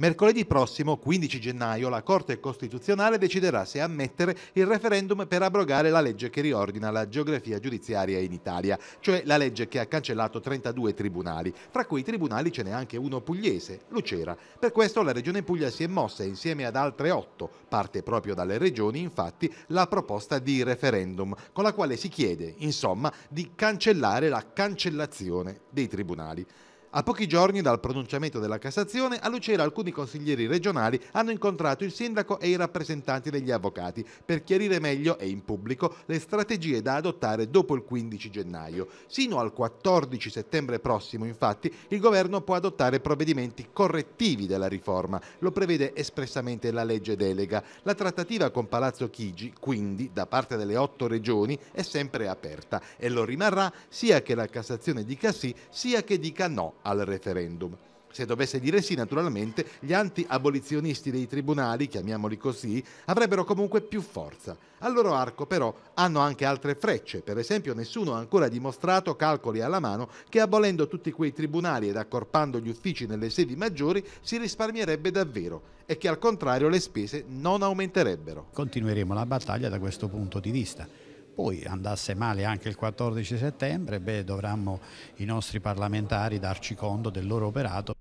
Mercoledì prossimo, 15 gennaio, la Corte Costituzionale deciderà se ammettere il referendum per abrogare la legge che riordina la geografia giudiziaria in Italia, cioè la legge che ha cancellato 32 tribunali. Fra quei tribunali ce n'è anche uno pugliese, Lucera. Per questo la Regione Puglia si è mossa insieme ad altre otto. Parte proprio dalle regioni, infatti, la proposta di referendum, con la quale si chiede, insomma, di cancellare la cancellazione dei tribunali. A pochi giorni dal pronunciamento della Cassazione, a Lucera alcuni consiglieri regionali hanno incontrato il sindaco e i rappresentanti degli avvocati per chiarire meglio e in pubblico le strategie da adottare dopo il 15 gennaio. Sino al 14 settembre prossimo, infatti, il governo può adottare provvedimenti correttivi della riforma. Lo prevede espressamente la legge delega. La trattativa con Palazzo Chigi, quindi, da parte delle otto regioni, è sempre aperta e lo rimarrà sia che la Cassazione dica sì, sia che dica no al referendum. Se dovesse dire sì, naturalmente, gli anti-abolizionisti dei tribunali, chiamiamoli così, avrebbero comunque più forza. Al loro arco, però, hanno anche altre frecce. Per esempio, nessuno ha ancora dimostrato, calcoli alla mano, che abolendo tutti quei tribunali ed accorpando gli uffici nelle sedi maggiori si risparmierebbe davvero e che al contrario le spese non aumenterebbero. Continueremo la battaglia da questo punto di vista. Poi andasse male anche il 14 settembre, beh, dovranno i nostri parlamentari darci conto del loro operato.